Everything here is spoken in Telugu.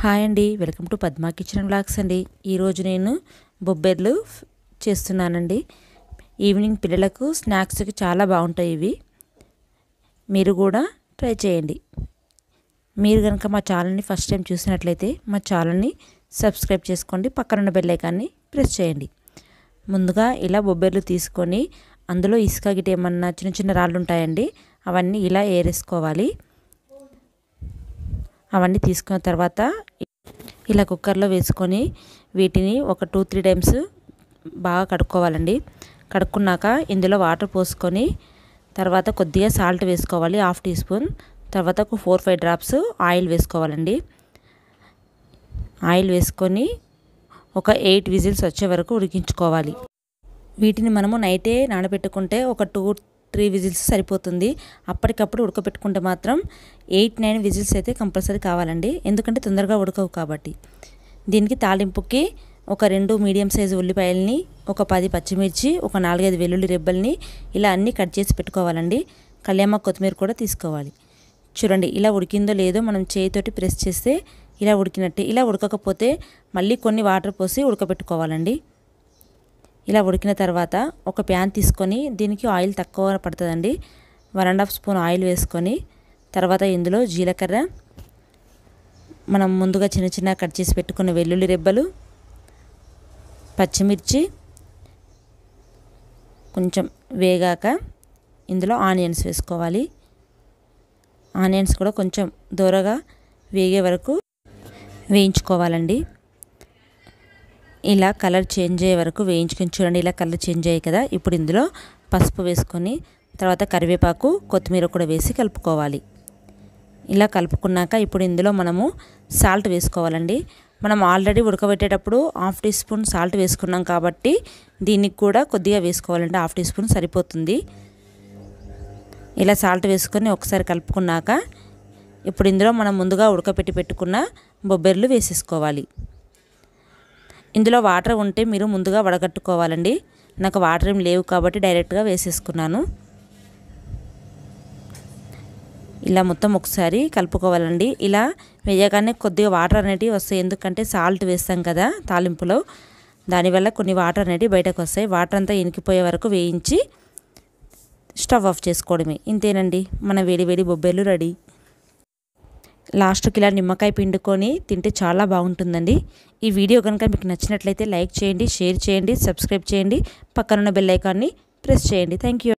హాయ్ అండి welcome to Padma kitchen blogs అండి ఈరోజు నేను బొబ్బెర్లు చేస్తున్నానండి ఈవినింగ్ పిల్లలకు స్నాక్స్కి చాలా బాగుంటాయి ఇవి మీరు కూడా ట్రై చేయండి మీరు కనుక మా ఛానల్ని ఫస్ట్ టైం చూసినట్లయితే మా ఛానల్ని సబ్స్క్రైబ్ చేసుకోండి పక్కనున్న బెల్లైకాన్ని ప్రెస్ చేయండి ముందుగా ఇలా బొబ్బెర్లు తీసుకొని అందులో ఇసుక గిట ఏమన్నా చిన్న చిన్న రాళ్ళు ఉంటాయండి అవన్నీ ఇలా ఏరేసుకోవాలి అవన్నీ తీసుకున్న తర్వాత ఇలా కుక్కర్లో వేసుకొని వీటిని ఒక టూ త్రీ టైమ్స్ బాగా కడుక్కోవాలండి కడుక్కున్నాక ఇందులో వాటర్ పోసుకొని తర్వాత కొద్దిగా సాల్ట్ వేసుకోవాలి హాఫ్ టీ స్పూన్ తర్వాత ఒక ఫోర్ ఫైవ్ డ్రాప్స్ ఆయిల్ వేసుకోవాలండి ఆయిల్ వేసుకొని ఒక ఎయిట్ విజిల్స్ వచ్చే వరకు ఉడికించుకోవాలి వీటిని మనము నైటే నానబెట్టుకుంటే ఒక టూ త్రీ విజిల్స్ సరిపోతుంది అప్పటికప్పుడు ఉడకపెట్టుకుంటే మాత్రం ఎయిట్ నైన్ విజిల్స్ అయితే కంపల్సరీ కావాలండి ఎందుకంటే తొందరగా ఉడకవు కాబట్టి దీనికి తాలింపుకి ఒక రెండు మీడియం సైజు ఉల్లిపాయలని ఒక పది పచ్చిమిర్చి ఒక నాలుగైదు వెల్లుల్లి రెబ్బల్ని ఇలా అన్నీ కట్ చేసి పెట్టుకోవాలండి కళ్యామ కొత్తిమీర కూడా తీసుకోవాలి చూడండి ఇలా ఉడికిందో లేదో మనం చేయితోటి ప్రెస్ చేస్తే ఇలా ఉడికినట్టే ఇలా ఉడకకపోతే మళ్ళీ కొన్ని వాటర్ పోసి ఉడకబెట్టుకోవాలండి ఇలా ఉడికిన తర్వాత ఒక ప్యాన్ తీసుకొని దీనికి ఆయిల్ తక్కువ పడుతుందండి one and half spoon oil వేసుకొని తర్వాత ఇందులో జీలకర్ర మనం ముందుగా చిన్న చిన్న కట్ చేసి పెట్టుకున్న వెల్లుల్లి రెబ్బలు పచ్చిమిర్చి కొంచెం వేగాక ఇందులో ఆనియన్స్ వేసుకోవాలి ఆనియన్స్ కూడా కొంచెం దూరగా వేగే వరకు వేయించుకోవాలండి ఇలా కలర్ చేంజ్ అయ్యే వరకు వేయించుకొని చూడండి ఇలా కలర్ చేంజ్ అయ్యాయి కదా ఇప్పుడు ఇందులో పసుపు వేసుకొని తర్వాత కరివేపాకు కొత్తిమీర కూడా వేసి కలుపుకోవాలి ఇలా కలుపుకున్నాక ఇప్పుడు ఇందులో మనము సాల్ట్ వేసుకోవాలండి మనం ఆల్రెడీ ఉడకబెట్టేటప్పుడు హాఫ్ టీ స్పూన్ సాల్ట్ వేసుకున్నాం కాబట్టి దీనికి కూడా కొద్దిగా వేసుకోవాలండి హాఫ్ టీ స్పూన్ సరిపోతుంది ఇలా సాల్ట్ వేసుకొని ఒకసారి కలుపుకున్నాక ఇప్పుడు ఇందులో మనం ముందుగా ఉడకపెట్టి పెట్టుకున్న బొబ్బెర్లు వేసేసుకోవాలి ఇందులో వాటర్ ఉంటే మీరు ముందుగా వడగట్టుకోవాలండి నాకు వాటర్ ఏం లేవు కాబట్టి డైరెక్ట్గా వేసేసుకున్నాను ఇలా మొత్తం ఒకసారి కలుపుకోవాలండి ఇలా వేయగానే కొద్దిగా వాటర్ అనేటివి వస్తాయి ఎందుకంటే సాల్ట్ వేస్తాం కదా తాలింపులో దానివల్ల కొన్ని వాటర్ అనేటివి బయటకు వస్తాయి వాటర్ అంతా ఇనికిపోయే వరకు వేయించి స్టవ్ ఆఫ్ చేసుకోవడమే ఇంతేనండి మన వేడి వేడి బొబ్బేలు రెడీ లాస్ట్కి ఇలా నిమ్మకాయ పిండుకొని తింటే చాలా బాగుంటుందండి ఈ వీడియో కనుక మీకు నచ్చినట్లయితే లైక్ చేయండి షేర్ చేయండి సబ్స్క్రైబ్ చేయండి పక్కనున్న బెల్లైకాన్ని ప్రెస్ చేయండి థ్యాంక్